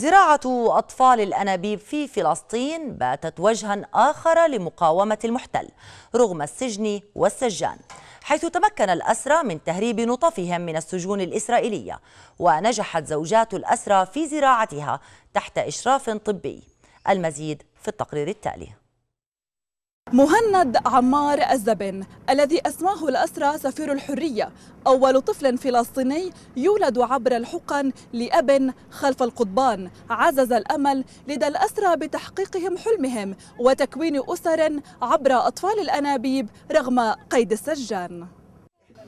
زراعة أطفال الأنابيب في فلسطين باتت وجها آخر لمقاومة المحتل رغم السجن والسجان حيث تمكن الأسرى من تهريب نطفهم من السجون الإسرائيلية ونجحت زوجات الأسرى في زراعتها تحت إشراف طبي المزيد في التقرير التالي مهند عمار الزبن الذي أسماه الأسرى سفير الحرية أول طفل فلسطيني يولد عبر الحقن لأب خلف القضبان عزز الأمل لدى الأسرى بتحقيقهم حلمهم وتكوين أسر عبر أطفال الأنابيب رغم قيد السجان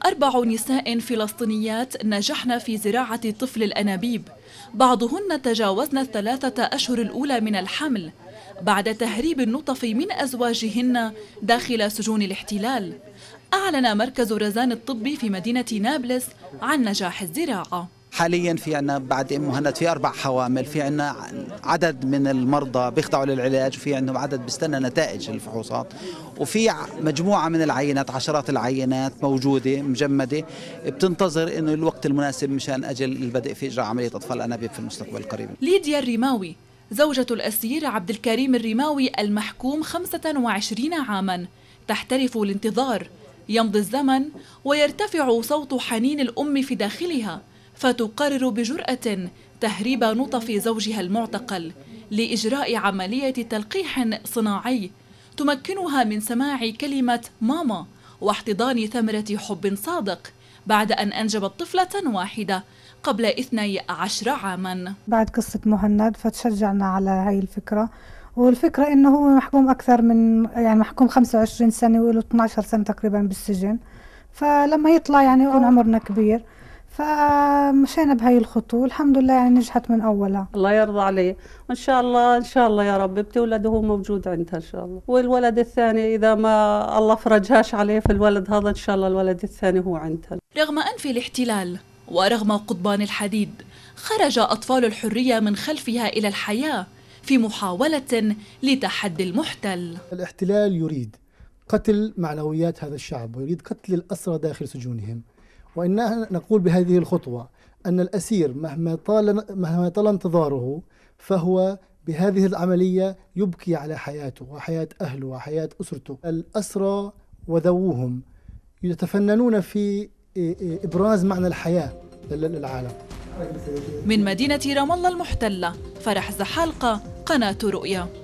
أربع نساء فلسطينيات نجحن في زراعة طفل الأنابيب بعضهن تجاوزن الثلاثة أشهر الأولى من الحمل بعد تهريب النطف من أزواجهن داخل سجون الاحتلال أعلن مركز رزان الطبي في مدينة نابلس عن نجاح الزراعة حاليا في عنا بعد ام مهند في اربع حوامل في عنا عدد من المرضى بيخضعوا للعلاج وفي عندهم عدد بيستنى نتائج الفحوصات وفي مجموعه من العينات عشرات العينات موجوده مجمده بتنتظر انه الوقت المناسب مشان اجل البدء في اجراء عمليه اطفال انابيب في المستقبل القريب ليديا الرماوي زوجة الأسير عبد الكريم الرماوي المحكوم 25 عاما تحترف الانتظار يمضي الزمن ويرتفع صوت حنين الأم في داخلها فتقرر بجرأة تهريب نطف زوجها المعتقل لإجراء عملية تلقيح صناعي تمكنها من سماع كلمة ماما واحتضان ثمرة حب صادق بعد أن أنجبت طفلة واحدة قبل 12 عاما بعد قصة مهند فتشجعنا على هاي الفكرة والفكرة انه هو محكوم اكثر من يعني محكوم 25 سنة وله 12 سنة تقريبا بالسجن فلما يطلع يعني يكون عمرنا كبير فمشينا بهاي الخطوة الحمد لله يعني نجحت من أولها الله يرضى عليه وإن شاء الله إن شاء الله يا رب بتولد هو موجود عندها إن شاء الله والولد الثاني إذا ما الله فرجهاش عليه في الولد هذا إن شاء الله الولد الثاني هو عندها رغم أنف الاحتلال ورغم قضبان الحديد خرج أطفال الحرية من خلفها إلى الحياة في محاولة لتحدي المحتل الاحتلال يريد قتل معنويات هذا الشعب ويريد قتل الأسرى داخل سجونهم وإننا نقول بهذه الخطوة أن الأسير مهما طال, مهما طال انتظاره فهو بهذه العملية يبكي على حياته وحياة أهله وحياة أسرته الأسرى وذووهم يتفننون في إبراز معنى الحياة للعالم من مدينة رام الله المحتلة فرح زحالقة قناة رؤيا